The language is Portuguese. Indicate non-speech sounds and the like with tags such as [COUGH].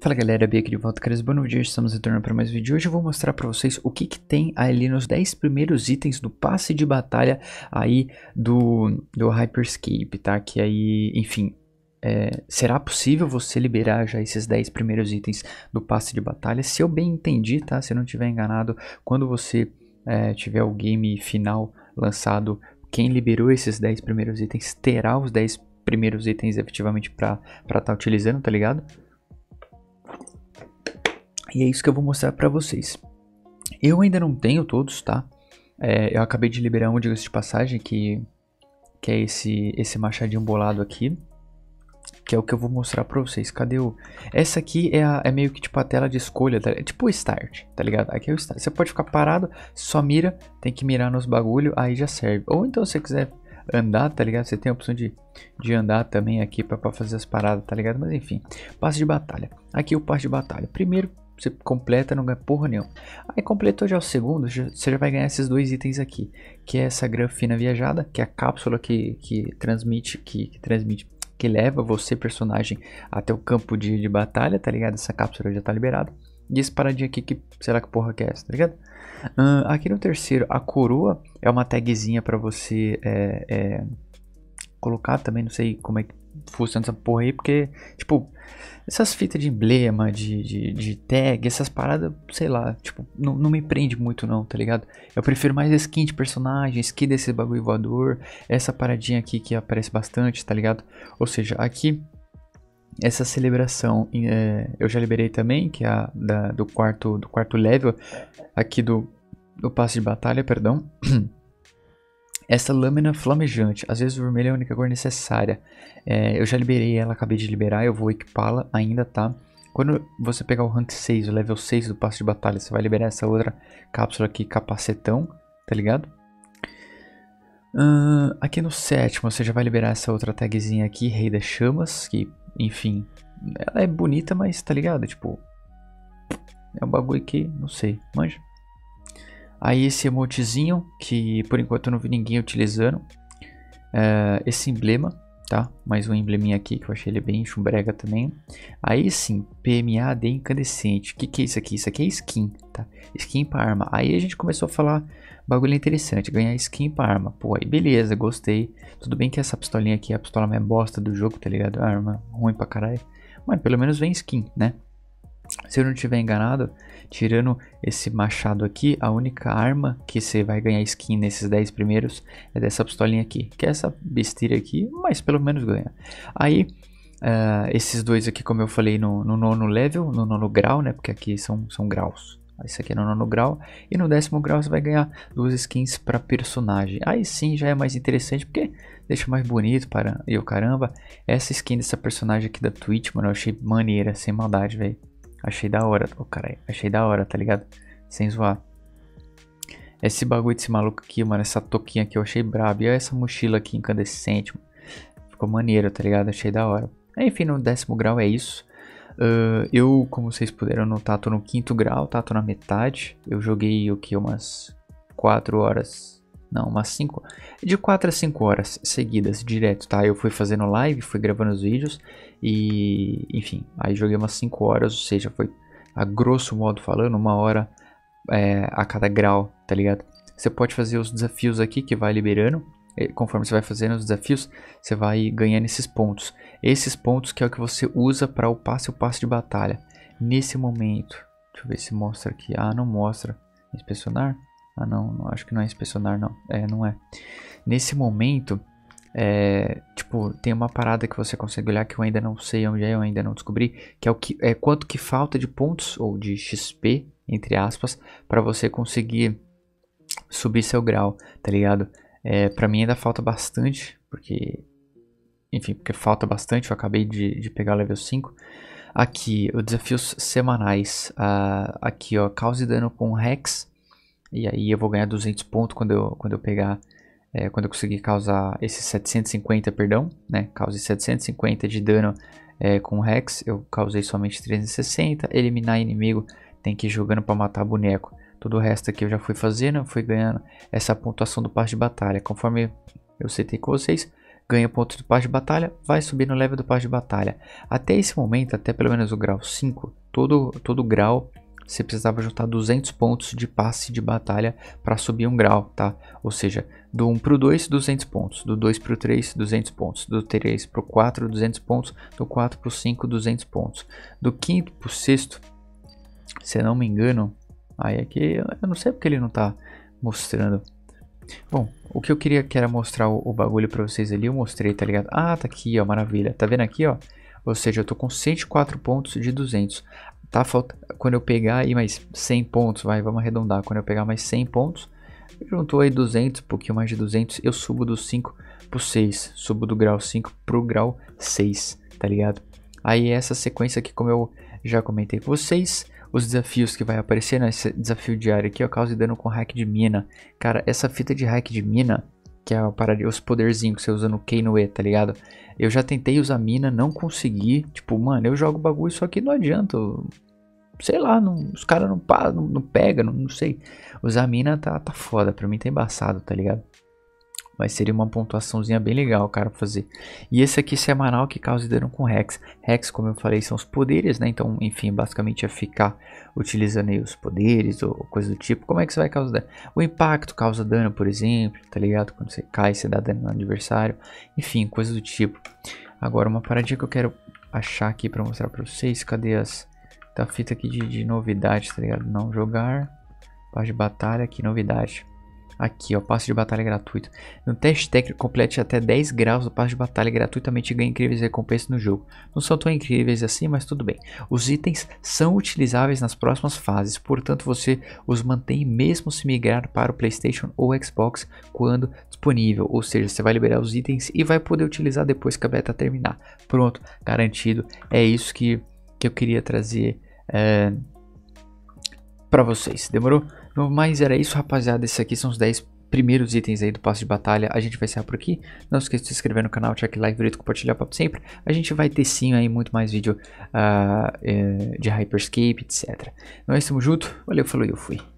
Fala galera, Bia aqui de volta, Cris Bom dia, estamos retornando para mais um vídeo. Hoje eu vou mostrar para vocês o que, que tem ali nos 10 primeiros itens do passe de batalha aí do, do Hyperscape, tá? Que aí, enfim, é, será possível você liberar já esses 10 primeiros itens do passe de batalha? Se eu bem entendi, tá? Se eu não estiver enganado, quando você é, tiver o game final lançado, quem liberou esses 10 primeiros itens terá os 10 primeiros itens efetivamente para estar tá utilizando, tá ligado? E é isso que eu vou mostrar para vocês. Eu ainda não tenho todos, tá? É, eu acabei de liberar um, diga-se de passagem, que, que é esse, esse machadinho bolado aqui. Que é o que eu vou mostrar pra vocês. Cadê o... Essa aqui é, a, é meio que tipo a tela de escolha, tá? é tipo o Start, tá ligado? Aqui é o Start. Você pode ficar parado, só mira, tem que mirar nos bagulho, aí já serve. Ou então se você quiser andar, tá ligado? Você tem a opção de, de andar também aqui pra, pra fazer as paradas, tá ligado? Mas enfim, passe de batalha. Aqui é o passe de batalha. Primeiro, você completa, não ganha porra nenhuma. Aí completou já o segundo, já, você já vai ganhar esses dois itens aqui, que é essa granfina viajada, que é a cápsula que, que transmite, que, que transmite, que leva você, personagem, até o campo de, de batalha, tá ligado? Essa cápsula já tá liberada. E esse paradinho aqui, que será que porra que é essa, tá ligado? Uh, aqui no terceiro, a coroa é uma tagzinha para você é, é, colocar também, não sei como é que fuçando essa porra aí, porque, tipo, essas fitas de emblema, de, de, de tag, essas paradas, sei lá, tipo, não, não me prende muito não, tá ligado? Eu prefiro mais skin de personagem, skin desse bagulho voador, essa paradinha aqui que aparece bastante, tá ligado? Ou seja, aqui, essa celebração é, eu já liberei também, que é a da, do, quarto, do quarto level, aqui do, do passe de batalha, perdão. [CLEARS THROAT] Essa lâmina flamejante, às vezes vermelha é a única cor necessária. É, eu já liberei ela, acabei de liberar, eu vou equipá-la ainda, tá? Quando você pegar o rank 6, o level 6 do passo de batalha, você vai liberar essa outra cápsula aqui, capacetão, tá ligado? Uh, aqui no sétimo, você já vai liberar essa outra tagzinha aqui, Rei das Chamas, que, enfim, ela é bonita, mas tá ligado? Tipo, é um bagulho que, não sei, manja. Aí esse emotezinho, que por enquanto eu não vi ninguém utilizando. Eh, esse emblema, tá? Mais um embleminha aqui que eu achei ele bem chumbrega também. Aí sim, PMAD incandescente. O que, que é isso aqui? Isso aqui é skin, tá? Skin para arma. Aí a gente começou a falar bagulho interessante, ganhar skin para arma. Pô, aí beleza, gostei. Tudo bem que essa pistolinha aqui é a pistola mais bosta do jogo, tá ligado? A arma ruim pra caralho. Mas pelo menos vem skin, né? Se eu não estiver enganado, tirando esse machado aqui, a única arma que você vai ganhar skin nesses 10 primeiros é dessa pistolinha aqui. Que é essa besteira aqui, mas pelo menos ganha. Aí, uh, esses dois aqui, como eu falei, no, no nono level, no nono grau, né? Porque aqui são, são graus. Esse aqui é no nono grau. E no décimo grau você vai ganhar duas skins para personagem. Aí sim já é mais interessante porque deixa mais bonito para eu caramba. Essa skin dessa personagem aqui da Twitch, mano, eu achei maneira, sem maldade, velho. Achei da hora. Ô, oh, caralho. Achei da hora, tá ligado? Sem zoar. Esse bagulho desse maluco aqui, mano. Essa toquinha aqui eu achei brabo. E olha essa mochila aqui incandescente. Mano. Ficou maneiro, tá ligado? Achei da hora. Enfim, no décimo grau é isso. Uh, eu, como vocês puderam notar, tô no quinto grau, tá? Tô na metade. Eu joguei o que? Umas 4 horas não, umas 5. De 4 a 5 horas seguidas, direto, tá? Eu fui fazendo live, fui gravando os vídeos e, enfim, aí joguei umas 5 horas, ou seja, foi a grosso modo falando, uma hora é, a cada grau, tá ligado? Você pode fazer os desafios aqui que vai liberando. Conforme você vai fazendo os desafios, você vai ganhando esses pontos. Esses pontos que é o que você usa para o passe o passo de batalha. Nesse momento, deixa eu ver se mostra aqui. Ah, não mostra. Inspecionar. Ah, não, não, acho que não é inspecionar, não. É, não é. Nesse momento, é, tipo, tem uma parada que você consegue olhar que eu ainda não sei onde é, eu ainda não descobri, que é o que é quanto que falta de pontos ou de XP, entre aspas, para você conseguir subir seu grau, tá ligado? É, para mim ainda falta bastante, porque enfim, porque falta bastante, eu acabei de, de pegar o level 5. Aqui, os desafios semanais, uh, aqui ó, cause dano com Rex, e aí eu vou ganhar 200 pontos quando eu, quando eu pegar, é, quando eu conseguir causar esses 750, perdão, né? Cause 750 de dano é, com Rex, eu causei somente 360. Eliminar inimigo tem que ir jogando para matar boneco. Todo o resto aqui eu já fui fazendo, fui ganhando essa pontuação do passe de batalha. Conforme eu citei com vocês, ganha ponto do passe de batalha, vai subir no level do passe de batalha. Até esse momento, até pelo menos o grau 5, todo, todo grau você precisava juntar 200 pontos de passe de batalha para subir um grau, tá? Ou seja, do 1 para o 2, 200 pontos, do 2 para o 3, 200 pontos, do 3 para o 4, 200 pontos, do 4 para o 5, 200 pontos. Do quinto para o sexto, se não me engano, aí é que eu não sei porque ele não tá mostrando. Bom, o que eu queria que era mostrar o, o bagulho para vocês ali, eu mostrei, tá ligado? Ah, tá aqui, ó, maravilha. Tá vendo aqui, ó? Ou seja, eu tô com 104 pontos de 200 tá falta quando eu pegar aí mais 100 pontos, vai, vamos arredondar, quando eu pegar mais 100 pontos, juntou aí 200, pouquinho mais de 200, eu subo do 5 pro 6, subo do grau 5 pro grau 6, tá ligado? Aí é essa sequência aqui, como eu já comentei com vocês, os desafios que vai aparecer nesse né? desafio diário aqui, ó, causa dano com hack de mina. Cara, essa fita de hack de mina, que é para os poderzinhos que você usa no K no E, tá ligado? Eu já tentei usar mina, não consegui. Tipo, mano, eu jogo bagulho, só que não adianta sei lá, não, os caras não, não, não pegam, não, não, sei. Usar mina tá, tá foda, pra mim tá embaçado, tá ligado? Mas seria uma pontuaçãozinha bem legal, cara, pra fazer. E esse aqui semanal que causa dano com Rex. Rex, como eu falei, são os poderes, né? Então, enfim, basicamente é ficar utilizando aí os poderes ou coisa do tipo. Como é que você vai causar dano? O impacto causa dano, por exemplo, tá ligado? Quando você cai, você dá dano no adversário. Enfim, coisa do tipo. Agora, uma paradinha que eu quero achar aqui pra mostrar pra vocês. Cadê as Tá fita aqui de, de novidades, tá ligado? Não jogar. Passe de batalha, que novidade. Aqui, ó, passe de batalha gratuito. No teste técnico, complete até 10 graus do passe de batalha gratuitamente e ganha incríveis recompensas no jogo. Não são tão incríveis assim, mas tudo bem. Os itens são utilizáveis nas próximas fases, portanto você os mantém mesmo se migrar para o Playstation ou Xbox quando disponível. Ou seja, você vai liberar os itens e vai poder utilizar depois que a beta terminar. Pronto, garantido. É isso que, que eu queria trazer é, para vocês, demorou? Mas era isso, rapaziada. Esses aqui são os 10 primeiros itens aí do passo de batalha. A gente vai encerrar por aqui. Não esqueça de se inscrever no canal, check aquele like, e compartilhar papo sempre. A gente vai ter sim aí muito mais vídeo uh, de Hyperscape, etc. Nós estamos junto. Valeu, falou e eu fui.